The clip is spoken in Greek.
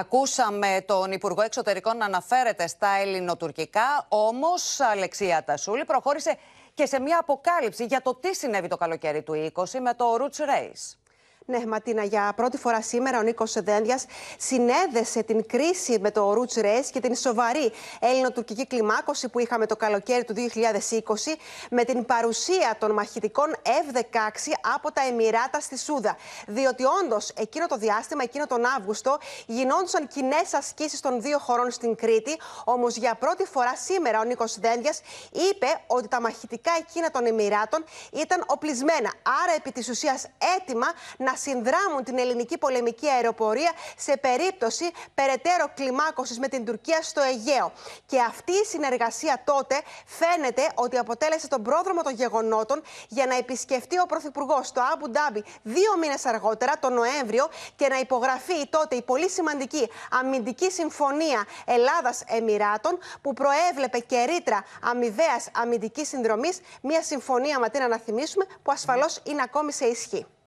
Ακούσαμε τον Υπουργό Εξωτερικών να αναφέρεται στα ελληνοτουρκικά, όμως Αλεξία Τασούλη προχώρησε και σε μια αποκάλυψη για το τι συνέβη το καλοκαίρι του 20 με το Roots Race. Ναι, Ματίνα, για πρώτη φορά σήμερα ο Νίκος Δένδια συνέδεσε την κρίση με το Roots Race και την σοβαρή ελληνοτουρκική κλιμάκωση που είχαμε το καλοκαίρι του 2020 με την παρουσία των μαχητικών F-16 από τα Εμμυράτα στη Σούδα. Διότι όντως εκείνο το διάστημα, εκείνο τον Αύγουστο, γινόντουσαν κοινές ασκήσεις των δύο χωρών στην Κρήτη. Όμως για πρώτη φορά σήμερα ο Νίκος Δένδια είπε ότι τα μαχητικά εκείνα των Εμμυράτων ήταν οπλισμένα. Άρα επί της ουσίας έτοιμα να συνδράμουν την ελληνική πολεμική αεροπορία σε περίπτωση περαιτέρω κλιμάκωσης με την Τουρκία στο Αιγαίο. Και αυτή η συνεργασία τότε φαίνεται ότι αποτέλεσε τον πρόδρομο των γεγονότων για να επισκεφτεί ο Πρωθυπουργός στο Άμπου Ντάμπι δύο μήνες αργότερα, τον Νοέμβριο, και να υπογραφεί τότε η πολύ σημαντική αμυντική συμφωνία Ελλάδα-Εμμυράτων, που προέβλεπε και ρήτρα αμοιβαίας αμυντικής συνδρομής, μια συμφωνία, μα να θυμίσουμε, που ασφαλώς είναι ακόμη σε ισχύ.